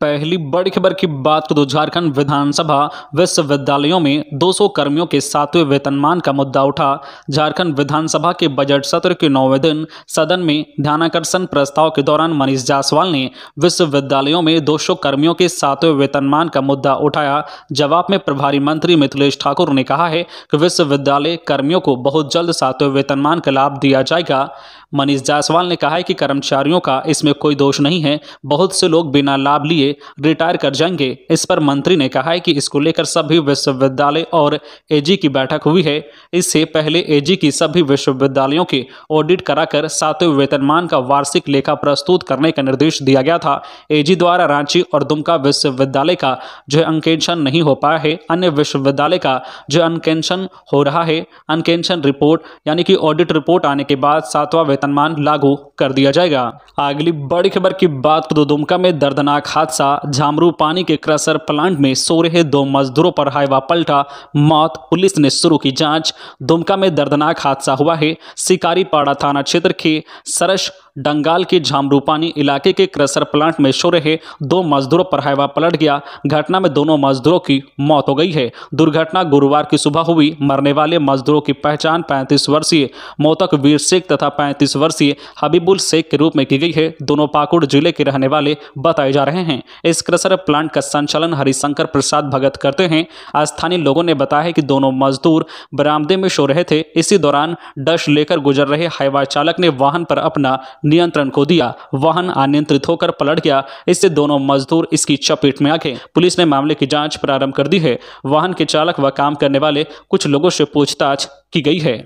पहली बड़ी खबर की बात तो झारखंड विधानसभा विश्वविद्यालयों में 200 कर्मियों के सातवें वेतनमान का मुद्दा उठा झारखंड विधानसभा के बजट सत्र के नौवें दिन सदन में ध्यानाकर्षण प्रस्ताव के दौरान मनीष जायसवाल ने विश्वविद्यालयों में 200 कर्मियों के सातवें वेतनमान का मुद्दा उठाया जवाब में प्रभारी मंत्री मिथिलेश ठाकुर ने कहा है कि विश्वविद्यालय कर्मियों को बहुत जल्द सातवें वेतनमान का लाभ दिया जाएगा मनीष जायसवाल ने कहा है कि कर्मचारियों का इसमें कोई दोष नहीं है बहुत से लोग बिना लाभ लिए रिटायर कर जाएंगे इस पर मंत्री ने कहा है कि इसको लेकर सभी विश्वविद्यालय और एजी की बैठक हुई है इससे पहले एजी की सभी विश्वविद्यालयों के ऑडिट कराकर सातवें वेतनमान का वार्षिक लेखा प्रस्तुत करने का निर्देश दिया गया था एजी द्वारा रांची और दुमका विश्वविद्यालय का जो अंकेंशन नहीं हो पाया है अन्य विश्वविद्यालय का जो अनकेंशन हो रहा है अनकेंशन रिपोर्ट यानी कि ऑडिट रिपोर्ट आने के बाद सातवां वेतनमान लागू कर दिया जाएगा अगली बड़ी खबर की बात तो दुमका में दर्दनाक हादसा झामरू पानी के क्रसर प्लांट में सो रहे दो मजदूरों पर हाईवा पलटा मौत पुलिस ने शुरू की जांच दुमका में दर्दनाक हादसा हुआ है शिकारी पाड़ा थाना क्षेत्र के सरस डंगाल के झामरूपानी इलाके के क्रसर प्लांट में सो रहे दो मजदूरों पर हाईवा पलट गया घटना में दोनों मजदूरों की मौत हो गई है दुर्घटना गुरुवार की सुबह हुई मरने वाले मजदूरों की पहचान 35 वर्षीय मोतक वीर शेख तथा 35 वर्षीय हबीबुल शेख के रूप में की गई है दोनों पाकुड़ जिले के रहने वाले बताए जा रहे हैं इस क्रसर प्लांट का संचालन हरिशंकर प्रसाद भगत करते हैं स्थानीय लोगों ने बताया कि दोनों मजदूर बरामदे में सो रहे थे इसी दौरान डश लेकर गुजर रहे हाईवा चालक ने वाहन पर अपना नियंत्रण खो दिया वाहन अनियंत्रित होकर पलट गया इससे दोनों मजदूर इसकी चपेट में आ गए पुलिस ने मामले की जांच प्रारंभ कर दी है वाहन के चालक व काम करने वाले कुछ लोगों से पूछताछ की गई है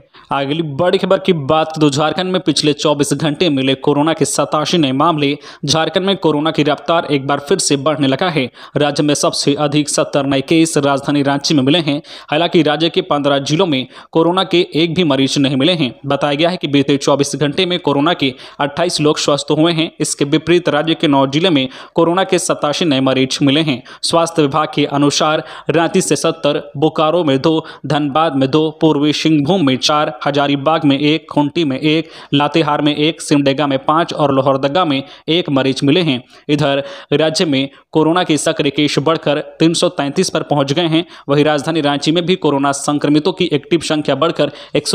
अगली बड़ी खबर की बात तो झारखंड में पिछले 24 घंटे मिले कोरोना के सतासी नए मामले झारखंड में कोरोना की रफ्तार एक बार फिर से बढ़ने लगा है राज्य में सबसे अधिक सत्तर नए केस राजधानी रांची में मिले हैं हालांकि राज्य के पंद्रह जिलों में कोरोना के एक भी मरीज नहीं मिले हैं बताया गया है कि बीते चौबीस घंटे में कोरोना के अट्ठाईस लोग स्वस्थ हुए हैं इसके विपरीत राज्य के नौ जिले में कोरोना के सतासी नए मरीज मिले हैं स्वास्थ्य विभाग के अनुसार रांची से सत्तर बोकारो में दो धनबाद में दो पूर्वी सिंहभूम में चार हजारीबाग में एक खूंटी में एक लातेहार में एक सिमडेगा में पाँच और लोहरदगा में एक मरीज मिले हैं इधर राज्य में कोरोना के सक्रिय केस बढ़कर 333 पर पहुंच गए हैं वहीं राजधानी रांची में भी कोरोना संक्रमितों की एक्टिव संख्या बढ़कर एक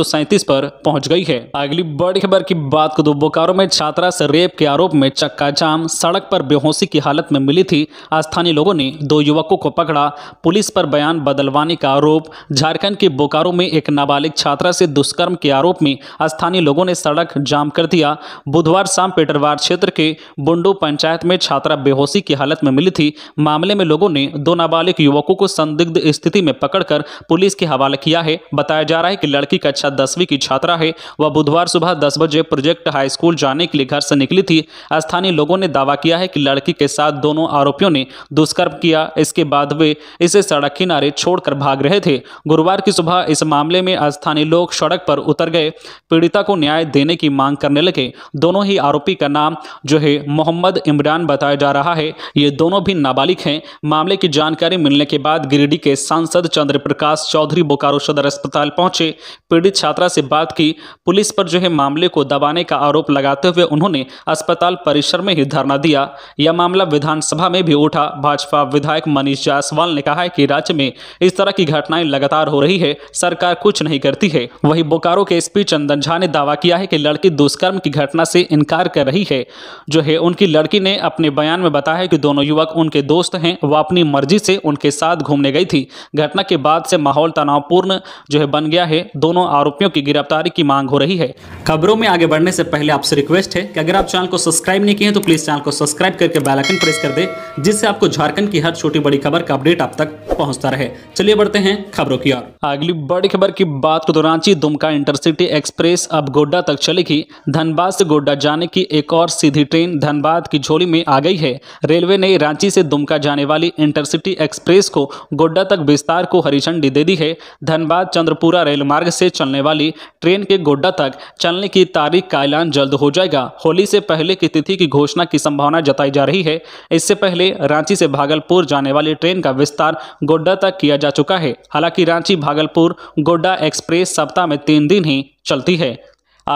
पर पहुंच गई है अगली बड़ी खबर की बात को दो बोकारो में छात्रा से रेप के आरोप में चक्का जाम सड़क पर बेहोशी की हालत में मिली थी स्थानीय लोगों ने दो युवकों को पकड़ा पुलिस पर बयान बदलवाने का आरोप झारखंड के बोकारो में एक नाबालिग छात्रा से दुष्कर्म दुष्कर्म के आरोप में स्थानीय लोगों ने सड़क जाम कर दिया बुधवार शाम पेटरवार क्षेत्र के बुंडू पंचायत में छात्रा बेहोशी की हालत में मिली थी मामले में लोगों ने दो नाबालिग युवकों को संदिग्ध स्थिति में पकड़कर पुलिस के हवाले किया है बताया जा रहा है कि लड़की कक्षा दसवीं की छात्रा है वह बुधवार सुबह दस बजे प्रोजेक्ट हाई स्कूल जाने के लिए घर से निकली थी स्थानीय लोगों ने दावा किया है कि लड़की के साथ दोनों आरोपियों ने दुष्कर्म किया इसके बाद वे इसे सड़क किनारे छोड़कर भाग रहे थे गुरुवार की सुबह इस मामले में स्थानीय लोग सड़क सड़क पर उतर गए पीड़िता को न्याय देने की मांग करने लगे दोनों ही आरोपी का नाम जो है मोहम्मद इमरान बताया जा रहा है ये दोनों भी नाबालिग हैं मामले की जानकारी मिलने के बाद गिरिडीह के सांसद चंद्र प्रकाश चौधरी बोकारो सदर अस्पताल पहुंचे पीड़ित छात्रा से बात की पुलिस पर जो है मामले को दबाने का आरोप लगाते हुए उन्होंने अस्पताल परिसर में ही धरना दिया यह मामला विधानसभा में भी उठा भाजपा विधायक मनीष जायसवाल ने कहा है कि राज्य में इस तरह की घटनाएं लगातार हो रही है सरकार कुछ नहीं करती है वही बोकारो के एसपी चंदन झा ने दावा किया है कि लड़की दुष्कर्म की घटना से इनकार कर रही है जो है उनकी लड़की ने अपने बयान में बताया है कि दोनों युवक उनके दोस्त हैं वह अपनी मर्जी से उनके साथ घूमने गई थी घटना के बाद से माहौल तनावपूर्ण जो है बन गया है दोनों आरोपियों की गिरफ्तारी की मांग हो रही है खबरों में आगे बढ़ने से पहले आपसे रिक्वेस्ट है कि अगर आप चैनल को सब्सक्राइब नहीं किए तो प्लीज चैनल को सब्सक्राइब करके बैलाइकन प्रेस कर दे जिससे आपको झारखंड की हर छोटी बड़ी खबर का अपडेट आप तक पहुंचता रहे चलिए बढ़ते हैं खबरों की ओर अगली बड़ी खबर की बात तो रांची दुमका इंटरसिटी एक्सप्रेस अब गोड्डा तक चलेगी धनबाद से गोड्डा जाने की एक और सीधी ट्रेन धनबाद की झोली में आ गई है रेलवे ने रांची से दुमका जाने वाली इंटरसिटी एक्सप्रेस को गोड्डा तक विस्तार को हरी झंडी दे दी है धनबाद चंद्रपुरा रेल मार्ग से चलने वाली ट्रेन के गोड्डा तक चलने की तारीख का ऐलान जल्द हो जाएगा होली से पहले की तिथि की घोषणा की संभावना जताई जा रही है इससे पहले रांची से भागलपुर जाने वाली ट्रेन का विस्तार गोड्डा तक किया जा चुका है हालांकि रांची भागलपुर गोड्डा एक्सप्रेस सप्ताह में तीन दिन ही चलती है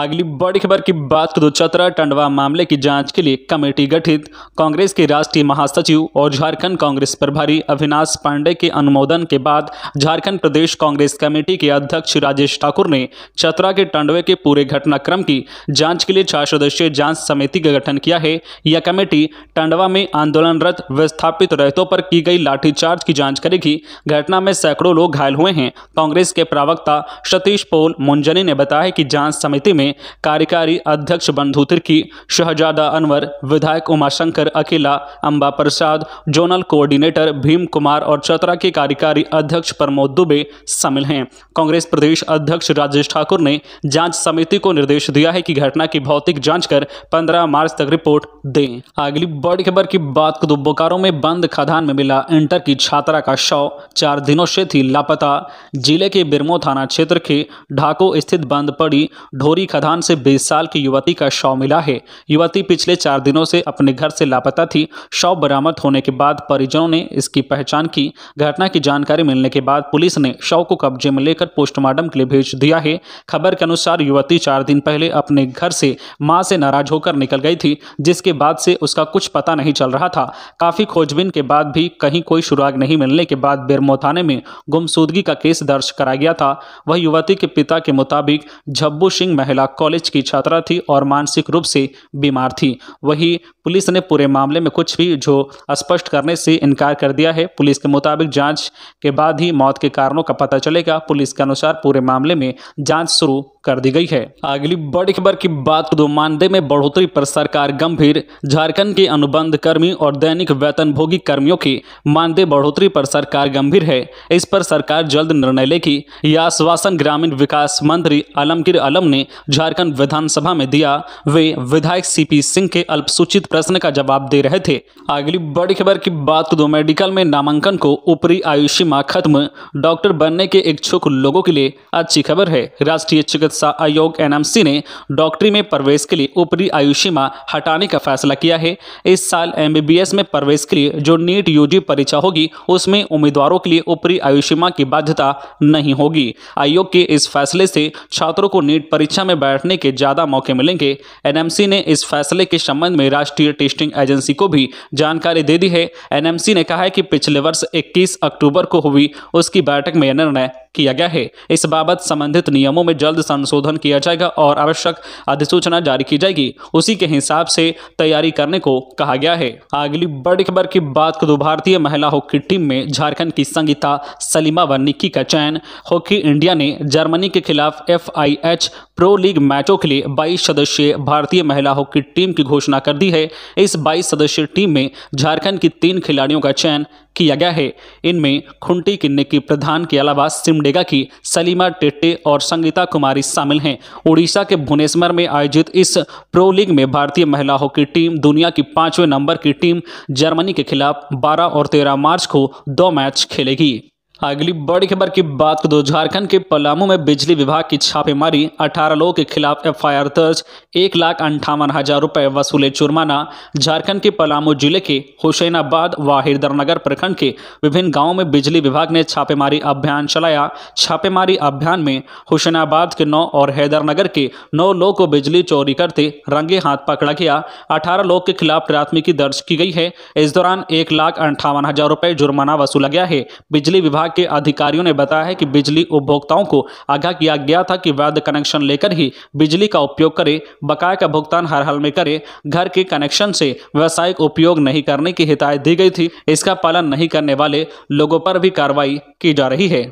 अगली बड़ी खबर की बात करो चतरा टंडवा मामले की जांच के लिए कमेटी गठित कांग्रेस के राष्ट्रीय महासचिव और झारखंड कांग्रेस प्रभारी अविनाश पांडे के अनुमोदन के बाद झारखंड प्रदेश कांग्रेस कमेटी के अध्यक्ष राजेश ठाकुर ने चतरा के टंडवे के पूरे घटनाक्रम की जाँच के लिए चार सदस्यीय जांच समिति का गठन किया है यह कमेटी टंडवा में आंदोलनरत विस्थापित रहतों पर की गई लाठीचार्ज की जाँच करेगी घटना में सैकड़ों लोग घायल हुए हैं कांग्रेस के प्रवक्ता सतीश पोल मुंजनी ने बताया कि जांच समिति में में कार्यकारी अध्यक्ष बंधु तिर्की शहजादा अनवर विधायक उमाशंकर अकेला अंबा प्रसाद जोनल कोऑर्डिनेटर भीम कुमार और चतरा के कार्यकारी अध्यक्ष प्रमोद दुबे शामिल हैं कांग्रेस प्रदेश अध्यक्ष राजेश ठाकुर ने जांच समिति को निर्देश दिया है कि घटना की भौतिक जांच कर 15 मार्च तक रिपोर्ट दें अगली बड़ी खबर की बात को बोकारो में बंद खदान में मिला इंटर की छात्रा का शव चार दिनों से थी लापता जिले के बिरमो थाना क्षेत्र के ढाको स्थित बंद पड़ी ढोरी खदान से 20 साल की युवती का शव मिला है युवती पिछले चार दिनों से अपने घर से लापता थी शव बरामद होने के बाद परिजनों ने इसकी पहचान की घटना की जानकारी मिलने के बाद पुलिस ने शव को कब्जे में लेकर पोस्टमार्टम के लिए भेज दिया है खबर के अनुसार युवती चार दिन पहले अपने घर से माँ से नाराज होकर निकल गई थी जिसके बाद से उसका कुछ पता नहीं चल रहा था काफ़ी खोजबीन के बाद भी कहीं कोई सुराग नहीं मिलने के बाद बेरमो थाने में गुमसुदगी का केस दर्ज कराया गया था वह युवती के पिता के मुताबिक झब्बू सिंह महिला महिला कॉलेज की छात्रा थी और मानसिक रूप से बीमार थी वहीं पुलिस ने पूरे मामले में कुछ भी जो स्पष्ट करने से इनकार कर दिया है पुलिस के मुताबिक जांच के बाद ही मौत के कारणों का पता चलेगा पुलिस के अनुसार पूरे मामले में जांच शुरू कर दी गई है अगली बड़ी खबर की बात दो मानदेय में बढ़ोतरी पर सरकार गंभीर झारखंड के अनुबंध कर्मी और दैनिक वेतनभोगी कर्मियों की मानदेय बढ़ोतरी पर सरकार गंभीर है इस पर सरकार जल्द निर्णय लेगी यह आश्वासन ग्रामीण विकास मंत्री आलमगीर आलम ने झारखंड विधानसभा में दिया वे विधायक सीपी सिंह के अल्पसूचित प्रश्न का जवाब दे रहे थे अगली बड़ी खबर की बात तो दो मेडिकल में नामांकन को ऊपरी आयु सीमा खत्म डॉक्टर बनने के इच्छुक लोगों के लिए अच्छी खबर है राष्ट्रीय चिकित्सा आयोग एनएमसी ने डॉक्टरी में प्रवेश के लिए ऊपरी आयु सीमा हटाने का फैसला किया है इस साल एम में प्रवेश के लिए जो नीट यूजी परीक्षा होगी उसमें उम्मीदवारों के लिए ऊपरी आयु सीमा की बाध्यता नहीं होगी आयोग के इस फैसले से छात्रों को नीट परीक्षा में में बैठने के ज़्यादा मौके मिलेंगे एनएमसी ने इस फैसले के संबंध में राष्ट्रीय टेस्टिंग एजेंसी को भी जानकारी दे दी है एनएमसी ने कहा है कि पिछले वर्ष 21 अक्टूबर को हुई उसकी बैठक में यह निर्णय किया गया है इस बाबत संबंधित नियमों में जल्द संशोधन किया जाएगा और आवश्यक अधिसूचना जारी की जाएगी उसी के हिसाब से तैयारी करने को कहा गया है अगली बड़ी खबर की बात करूँ भारतीय महिला हॉकी टीम में झारखंड की संगीता सलीमा व निक्की का चयन हॉकी इंडिया ने जर्मनी के खिलाफ एफ प्रो लीग मैचों के लिए 22 सदस्यीय भारतीय महिला हॉकी टीम की घोषणा कर दी है इस 22 सदस्यीय टीम में झारखंड की तीन खिलाड़ियों का चयन किया गया है इनमें खुंटी किन्ने की प्रधान के अलावा सिमडेगा की सलीमा टेट्टे और संगीता कुमारी शामिल हैं उड़ीसा के भुवनेश्वर में आयोजित इस प्रो लीग में भारतीय महिला हॉकी टीम दुनिया की पांचवें नंबर की टीम जर्मनी के खिलाफ 12 और 13 मार्च को दो मैच खेलेगी अगली बड़ी खबर की बात कर दो झारखंड के पलामू में बिजली विभाग की छापेमारी 18 लोगों के खिलाफ एफआईआर दर्ज एक लाख अंठावन हजार रुपए वसूले जुर्माना झारखंड के पलामू जिले के हुसैनाबाद व हिरदरनगर प्रखंड के विभिन्न गांवों में बिजली विभाग ने छापेमारी अभियान चलाया छापेमारी अभियान में हुसैनाबाद के नौ और हैदरनगर के नौ लोगों को बिजली चोरी करते रंगे हाथ पकड़ा गया अठारह लोग के खिलाफ प्राथमिकी दर्ज की गई है इस दौरान एक लाख अंठावन हजार रुपए जुर्माना वसूला गया है बिजली विभाग विभाग के अधिकारियों ने बताया है कि बिजली उपभोक्ताओं को आगाह किया गया था कि वैध कनेक्शन लेकर ही बिजली का उपयोग करें बकाया का भुगतान हर हाल में करें घर के कनेक्शन से व्यावसायिक उपयोग नहीं करने की हिदायत दी गई थी इसका पालन नहीं करने वाले लोगों पर भी कार्रवाई की जा रही है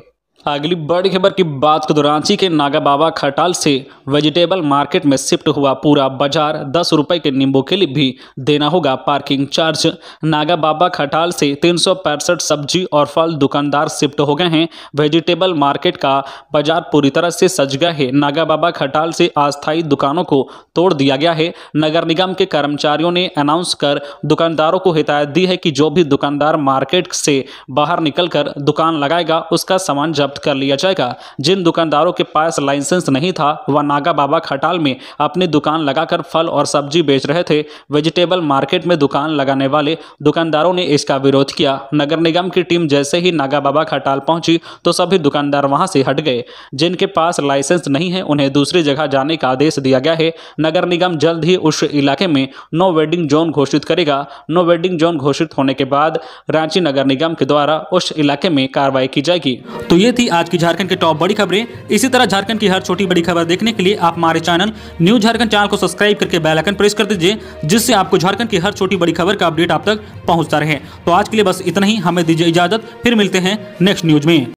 हाँ, अगली बड़ी खबर की बात करें रांची के नागा बाबा खटाल से वेजिटेबल मार्केट में शिफ्ट हुआ पूरा बाजार दस रुपए के नींबू के लिए भी देना होगा पार्किंग चार्ज नागा बाबा खटाल से तीन सब्जी और फल दुकानदार शिफ्ट हो गए हैं वेजिटेबल मार्केट का बाजार पूरी तरह से सज गया है नागा बाबा खटाल से अस्थायी दुकानों को तोड़ दिया गया है नगर निगम के कर्मचारियों ने अनाउंस कर दुकानदारों को हिदायत दी है कि जो भी दुकानदार मार्केट से बाहर निकल दुकान लगाएगा उसका सामान जब जब्त कर लिया जाएगा जिन दुकानदारों के पास लाइसेंस नहीं था वह नागा बाबा खटाल में अपनी दुकान लगाकर फल और सब्जी बेच रहे थे वेजिटेबल मार्केट में दुकान लगाने वाले दुकानदारों ने इसका विरोध किया नगर निगम की टीम जैसे ही नागा बाबा खटाल पहुंची तो सभी दुकानदार वहां से हट गए जिनके पास लाइसेंस नहीं है उन्हें दूसरी जगह जाने का आदेश दिया गया है नगर निगम जल्द ही उस इलाके में नो वेडिंग जोन घोषित करेगा नो वेडिंग जोन घोषित होने के बाद रांची नगर निगम के द्वारा उस इलाके में कार्रवाई की जाएगी तो ये थी आज की झारखंड की टॉप बड़ी खबरें इसी तरह झारखंड की हर छोटी बड़ी खबर देखने के लिए आप हमारे चैनल न्यू झारखंड चैनल को सब्सक्राइब करके आइकन प्रेस कर दीजिए जिससे आपको झारखंड की हर छोटी बड़ी खबर का अपडेट आप तक पहुंचता रहे तो आज के लिए बस इतना ही हमें दीजिए इजाजत फिर मिलते हैं नेक्स्ट न्यूज में